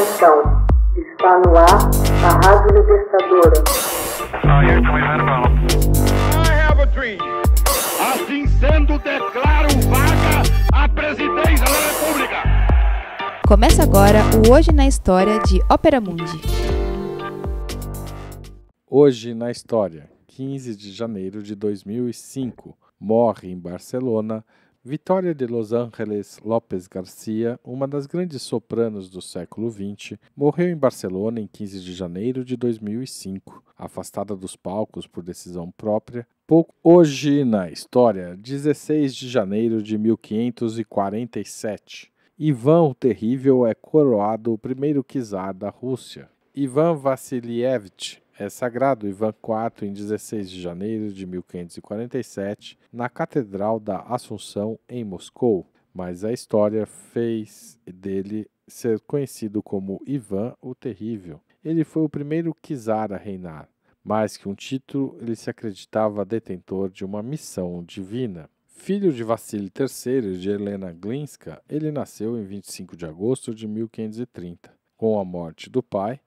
Atenção, está no ar a Rádio Libertadora. Assim sendo, declaro vaga a presidência da República. Começa agora o Hoje na História de Ópera Mundi. Hoje na História, 15 de janeiro de 2005, morre em Barcelona Vitória de Los Angeles López Garcia, uma das grandes sopranos do século XX, morreu em Barcelona em 15 de janeiro de 2005, afastada dos palcos por decisão própria, pouco hoje na história, 16 de janeiro de 1547. Ivan o Terrível é coroado o primeiro czar da Rússia. Ivan Vassilievich é sagrado Ivan IV em 16 de janeiro de 1547 na Catedral da Assunção, em Moscou, mas a história fez dele ser conhecido como Ivan o Terrível. Ele foi o primeiro czar a reinar. Mais que um título, ele se acreditava detentor de uma missão divina. Filho de Vassili III e de Helena Glinska, ele nasceu em 25 de agosto de 1530. Com a morte do pai,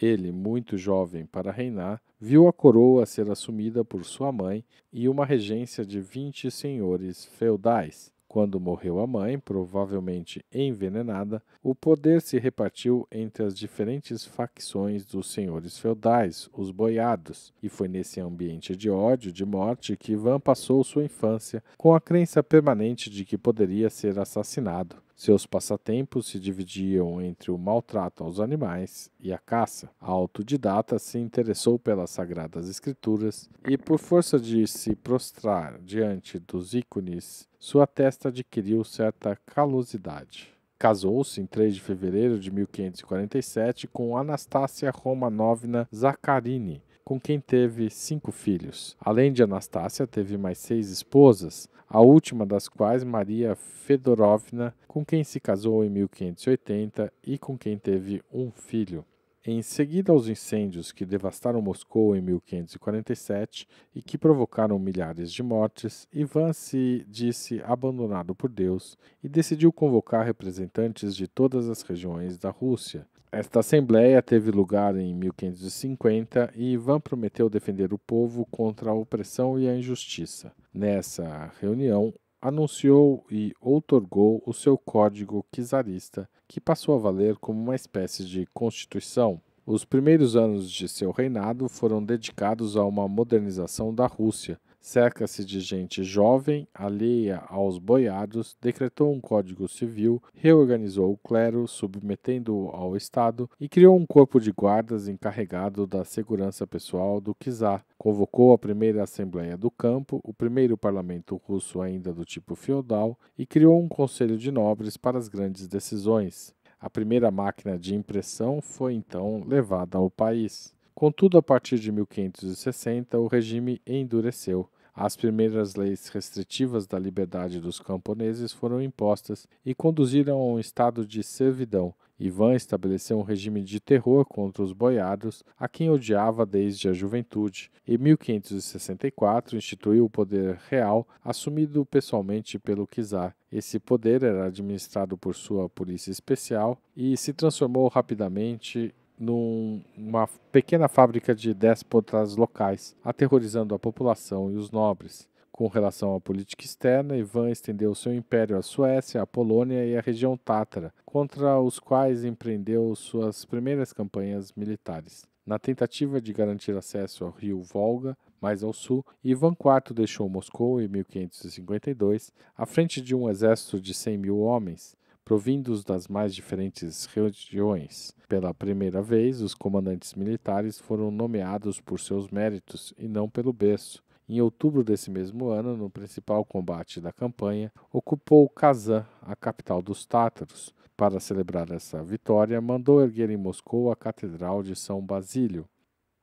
ele, muito jovem para reinar, viu a coroa ser assumida por sua mãe e uma regência de vinte senhores feudais. Quando morreu a mãe, provavelmente envenenada, o poder se repartiu entre as diferentes facções dos senhores feudais, os boiados, e foi nesse ambiente de ódio, de morte, que Van passou sua infância, com a crença permanente de que poderia ser assassinado. Seus passatempos se dividiam entre o maltrato aos animais e a caça. A autodidata se interessou pelas sagradas escrituras e, por força de se prostrar diante dos ícones, sua testa adquiriu certa calosidade. Casou-se em 3 de fevereiro de 1547 com Anastácia Romanovna Zaccarini, com quem teve cinco filhos. Além de Anastácia, teve mais seis esposas, a última das quais Maria Fedorovna, com quem se casou em 1580 e com quem teve um filho. Em seguida aos incêndios que devastaram Moscou em 1547 e que provocaram milhares de mortes, Ivan se disse abandonado por Deus e decidiu convocar representantes de todas as regiões da Rússia esta assembleia teve lugar em 1550 e Ivan prometeu defender o povo contra a opressão e a injustiça. Nessa reunião, anunciou e outorgou o seu código czarista, que passou a valer como uma espécie de constituição. Os primeiros anos de seu reinado foram dedicados a uma modernização da Rússia, cerca-se de gente jovem, alheia aos boiados, decretou um código civil, reorganizou o clero, submetendo-o ao Estado, e criou um corpo de guardas encarregado da segurança pessoal do czar. Convocou a primeira Assembleia do Campo, o primeiro parlamento russo ainda do tipo feudal, e criou um conselho de nobres para as grandes decisões. A primeira máquina de impressão foi então levada ao país. Contudo, a partir de 1560, o regime endureceu. As primeiras leis restritivas da liberdade dos camponeses foram impostas e conduziram a um estado de servidão. Ivan estabeleceu um regime de terror contra os boiados, a quem odiava desde a juventude. Em 1564, instituiu o poder real, assumido pessoalmente pelo czar. Esse poder era administrado por sua polícia especial e se transformou rapidamente numa pequena fábrica de déspotas locais, aterrorizando a população e os nobres. Com relação à política externa, Ivan estendeu seu império à Suécia, à Polônia e à região tátara, contra os quais empreendeu suas primeiras campanhas militares. Na tentativa de garantir acesso ao rio Volga, mais ao sul, Ivan IV deixou Moscou em 1552, à frente de um exército de 100 mil homens. Provindos das mais diferentes regiões, pela primeira vez, os comandantes militares foram nomeados por seus méritos e não pelo berço. Em outubro desse mesmo ano, no principal combate da campanha, ocupou Kazan, a capital dos tátaros. Para celebrar essa vitória, mandou erguer em Moscou a Catedral de São Basílio,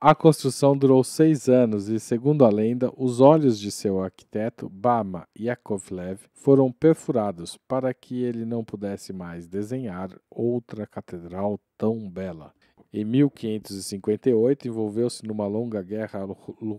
a construção durou seis anos e, segundo a lenda, os olhos de seu arquiteto, Bama Yakovlev, foram perfurados para que ele não pudesse mais desenhar outra catedral tão bela. Em 1558, envolveu-se numa longa guerra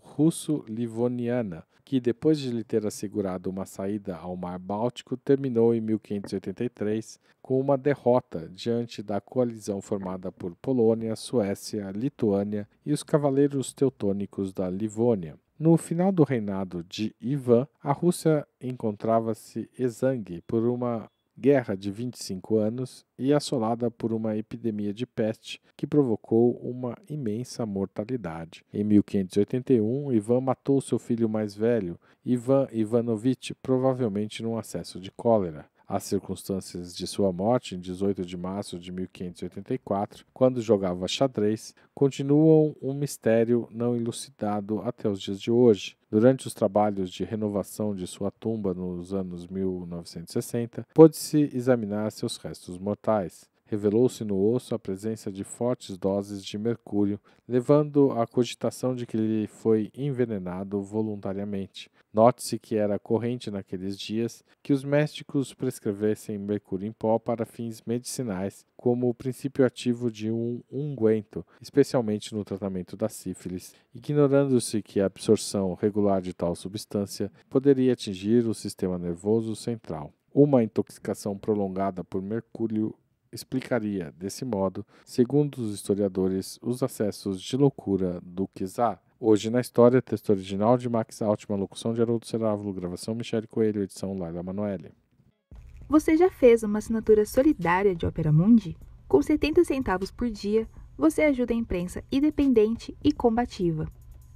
russo-livoniana, que, depois de lhe ter assegurado uma saída ao Mar Báltico, terminou em 1583 com uma derrota diante da coalizão formada por Polônia, Suécia, Lituânia e os Cavaleiros Teutônicos da Livônia. No final do reinado de Ivan, a Rússia encontrava-se exangue por uma guerra de 25 anos e assolada por uma epidemia de peste que provocou uma imensa mortalidade. Em 1581, Ivan matou seu filho mais velho, Ivan Ivanovitch, provavelmente num acesso de cólera as circunstâncias de sua morte em 18 de março de 1584, quando jogava xadrez, continuam um mistério não elucidado até os dias de hoje. Durante os trabalhos de renovação de sua tumba nos anos 1960, pôde-se examinar seus restos mortais revelou-se no osso a presença de fortes doses de mercúrio, levando à cogitação de que ele foi envenenado voluntariamente. Note-se que era corrente naqueles dias que os médicos prescrevessem mercúrio em pó para fins medicinais, como o princípio ativo de um unguento, especialmente no tratamento da sífilis, ignorando-se que a absorção regular de tal substância poderia atingir o sistema nervoso central. Uma intoxicação prolongada por mercúrio explicaria, desse modo, segundo os historiadores, os acessos de loucura do Kizar. Hoje na História, texto original de Max Altman, locução de Haroldo Serávulo, gravação Michele Coelho, edição Laila Manoeli. Você já fez uma assinatura solidária de Opera Mundi? Com 70 centavos por dia, você ajuda a imprensa independente e combativa.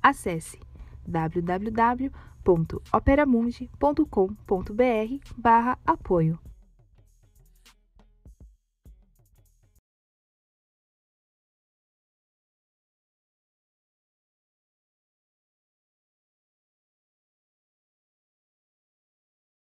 Acesse www.operamundi.com.br barra apoio.